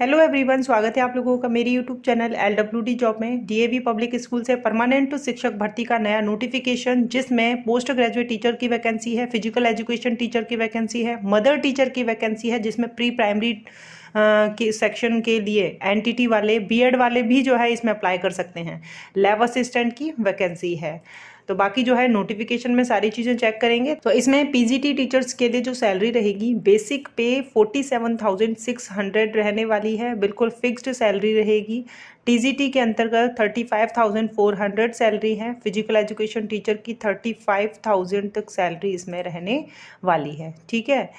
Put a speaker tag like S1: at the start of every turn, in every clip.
S1: hello everyone स्वागत है आप लोगों का मेरी YouTube channel L W D job में डीएवी पब्लिक स्कूल से परमानेंट शिक्षक भर्ती का नया नोटिफिकेशन जिसमें पोस्ट ग्रेजुएट टीचर की वैकेंसी है फिजिकल एजुकेशन टीचर की वैकेंसी है मदर टीचर की वैकेंसी है जिसमें प्री प्राइमरी के सेक्शन के लिए एनटीटी वाले बीएड वाले भी जो है इसमें अप्लाई कर सकते हैं लैब असिस्टेंट की वैकेंसी है तो बाकी जो है नोटिफिकेशन में सारी चीज़ें चेक करेंगे तो इसमें पीजीटी टीचर्स के लिए जो सैलरी रहेगी basic pay forty seven thousand six hundred रहने वाली है बिल्कुल फिक्स्ड सैलरी रहेगी टीजीटी के अंतर्गत thirty five thousand four hundred salary है फिजिकल एजुकेशन टीचर की थर्टी फाइव थाउजेंड तक सैलरी इसमें रहने वाली है ठीक है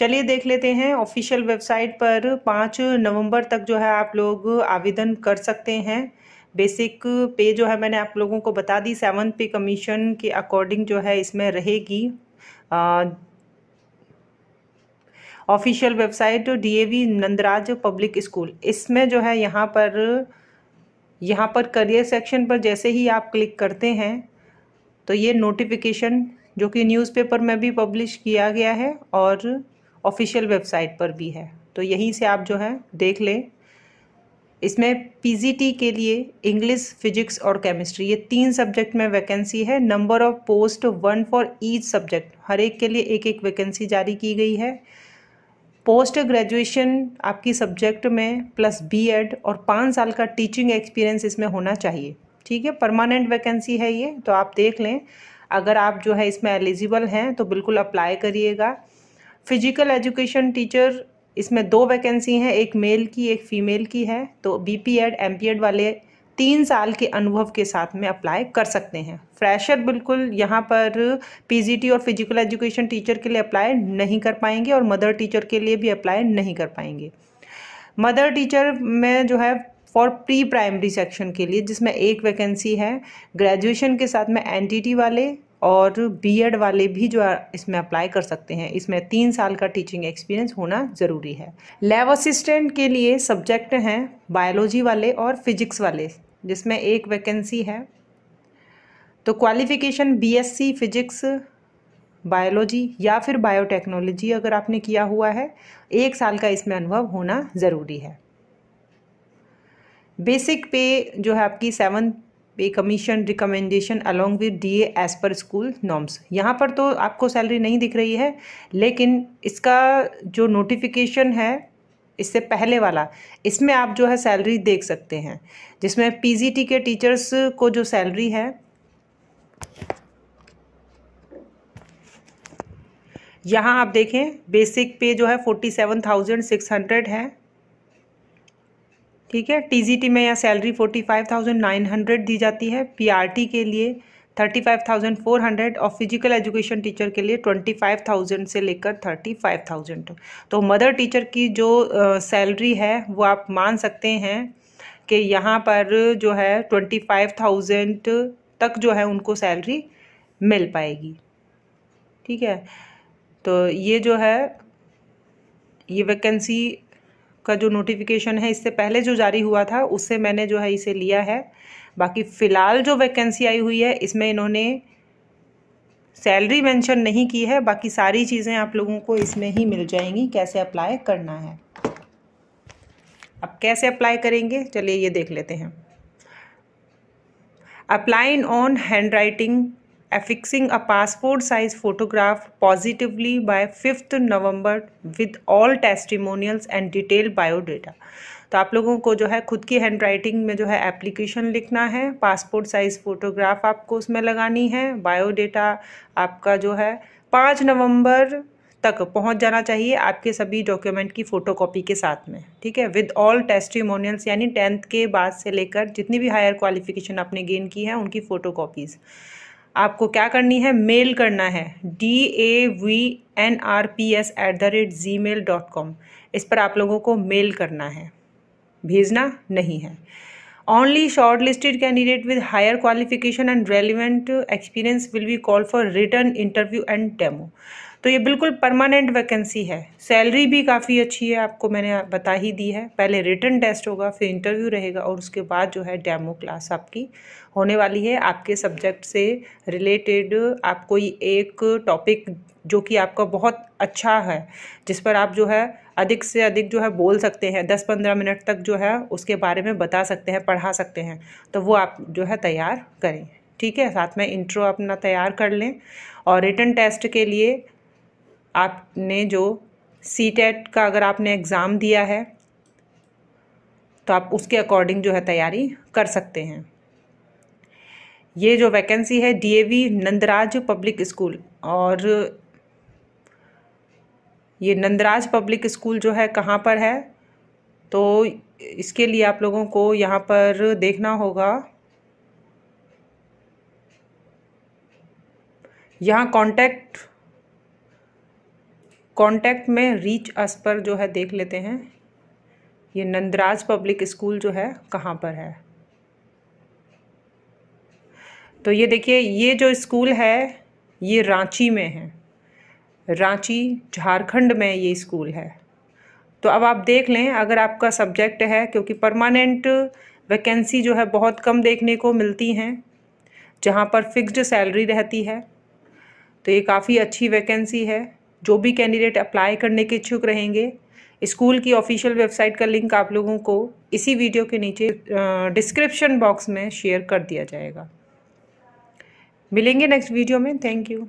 S1: चलिए देख लेते हैं ऑफिशियल वेबसाइट पर पाँच नवंबर तक जो है आप लोग आवेदन कर सकते हैं बेसिक पे जो है मैंने आप लोगों को बता दी सेवन पे कमीशन के अकॉर्डिंग जो है इसमें रहेगी official website DAV Nandraj public school इसमें जो है यहाँ पर यहाँ पर करियर सेक्शन पर जैसे ही आप क्लिक करते हैं तो ये नोटिफिकेशन जो कि न्यूज़पेपर में भी पब्लिश किया गया है और ऑफिशियल वेबसाइट पर भी है तो यहीं से आप जो है देख लें इसमें पीजीटी के लिए इंग्लिश फिजिक्स और केमिस्ट्री ये तीन सब्जेक्ट में वैकेंसी है number of post one for each subject हर एक के लिए एक एक वैकेंसी जारी की गई है पोस्ट ग्रेजुएशन आपकी सब्जेक्ट में प्लस बीएड और पाँच साल का टीचिंग एक्सपीरियंस इसमें होना चाहिए ठीक है परमानेंट वैकेंसी है ये तो आप देख लें अगर आप जो है इसमें एलिजिबल हैं तो बिल्कुल अप्लाई करिएगा फिजिकल एजुकेशन टीचर इसमें दो वैकेंसी हैं एक मेल की एक फ़ीमेल की है तो B P Ed M P Ed वाले तीन साल के अनुभव के साथ में अप्लाई कर सकते हैं फ्रेशर बिल्कुल यहाँ पर पीजीटी और फिजिकल एजुकेशन टीचर के लिए अप्लाई नहीं कर पाएंगे और मदर टीचर के लिए भी अप्लाई नहीं कर पाएंगे मदर टीचर में जो है फॉर प्री प्राइमरी सेक्शन के लिए जिसमें एक वैकेंसी है ग्रेजुएशन के साथ में एनटीटी वाले और बीएड वाले भी जो इसमें अप्लाई कर सकते हैं इसमें तीन साल का टीचिंग एक्सपीरियंस होना ज़रूरी है लैब असिस्टेंट के लिए सब्जेक्ट हैं बायोलॉजी वाले और फिजिक्स वाले जिसमें एक वैकेंसी है तो क्वालिफिकेशन बीएससी फिजिक्स बायोलॉजी या फिर बायोटेक्नोलॉजी अगर आपने किया हुआ है एक साल का इसमें अनुभव होना ज़रूरी है बेसिक पे जो है आपकी seven pay commission recommendation along with DA as per school norms यहाँ पर तो आपको सैलरी नहीं दिख रही है लेकिन इसका जो नोटिफिकेशन है इससे पहले वाला इसमें आप जो है सैलरी देख सकते हैं जिसमें पीजीटी के टीचर्स को जो सैलरी है यहाँ आप देखें बेसिक पे जो है forty seven thousand six hundred है ठीक है टीजीटी में यहाँ salary forty five thousand nine hundred दी जाती है पीआरटी के लिए thirty five thousand four hundred और फिजिकल एजुकेशन टीचर के लिए ट्वेंटी फाइव थाउजेंड से लेकर थर्टी फाइव थाउजेंड तो मदर टीचर की जो सैलरी है वो आप मान सकते हैं कि यहाँ पर जो है ट्वेंटी फाइव थाउजेंड तक जो है उनको सैलरी मिल पाएगी ठीक है तो ये जो है ये वैकेंसी का जो नोटिफिकेशन है इससे पहले जो जारी हुआ था उससे मैंने जो है इसे लिया है बाकी फ़िलहाल जो वैकेंसी आई हुई है इसमें इन्होंने सैलरी मेंशन नहीं की है बाकी सारी चीज़ें आप लोगों को इसमें ही मिल जाएंगी कैसे अप्लाई करना है अब कैसे अप्लाई करेंगे चलिए ये देख लेते हैं apply in on hand writing affixing a passport size photograph positively by 5th November with all testimonials and detailed biodata तो आप लोगों को जो है खुद की हैंड राइटिंग में जो है एप्लीकेशन लिखना है पासपोर्ट साइज़ फ़ोटोग्राफ आपको उसमें लगानी है बायोडेटा आपका जो है पाँच नवंबर तक पहुंच जाना चाहिए आपके सभी डॉक्यूमेंट की फ़ोटोकॉपी के साथ में ठीक है विद ऑल टेस्टिमोनियल्स यानी टेंथ के बाद से लेकर जितनी भी हायर क्वालिफिकेशन आपने गेन की है उनकी फ़ोटो आपको क्या करनी है मेल करना है D A V N R P S at the rate G mail dot com इस पर आप लोगों को मेल करना है भेजना नहीं है only short listed candidate with higher qualification and relevant experience will be call for written interview and demo तो ये बिल्कुल परमानेंट वैकेंसी है सैलरी भी काफ़ी अच्छी है आपको मैंने बता ही दी है पहले रिटर्न टेस्ट होगा फिर इंटरव्यू रहेगा और उसके बाद जो है डेमो क्लास आपकी होने वाली है आपके सब्जेक्ट से रिलेटेड आप कोई एक टॉपिक जो कि आपका बहुत अच्छा है जिस पर आप जो है अधिक से अधिक जो है बोल सकते हैं दस पंद्रह मिनट तक जो है उसके बारे में बता सकते हैं पढ़ा सकते हैं तो वो आप जो है तैयार करें ठीक है साथ में इंट्रो अपना तैयार कर लें और रिटर्न टेस्ट के लिए आपने जो सी टेट e का अगर आपने एग्ज़ाम दिया है तो आप उसके अकॉर्डिंग जो है तैयारी कर सकते हैं ये जो वैकेंसी है डीएवी नंदराज पब्लिक स्कूल और ये नंदराज पब्लिक स्कूल जो है कहाँ पर है तो इसके लिए आप लोगों को यहाँ पर देखना होगा यहाँ कांटेक्ट कॉन्टैक्ट में रीच अस पर जो है देख लेते हैं ये नंदराज पब्लिक स्कूल जो है कहाँ पर है तो ये देखिए ये जो स्कूल है ये रांची में है रांची झारखंड में ये स्कूल है तो अब आप देख लें अगर आपका सब्जेक्ट है क्योंकि परमानेंट वैकेंसी जो है बहुत कम देखने को मिलती हैं जहाँ पर फिक्स्ड सैलरी रहती है तो ये काफ़ी अच्छी वैकेंसी है जो भी कैंडिडेट अप्लाई करने के इच्छुक रहेंगे स्कूल की ऑफिशियल वेबसाइट का लिंक आप लोगों को इसी वीडियो के नीचे डिस्क्रिप्शन बॉक्स में शेयर कर दिया जाएगा मिलेंगे नेक्स्ट वीडियो में थैंक यू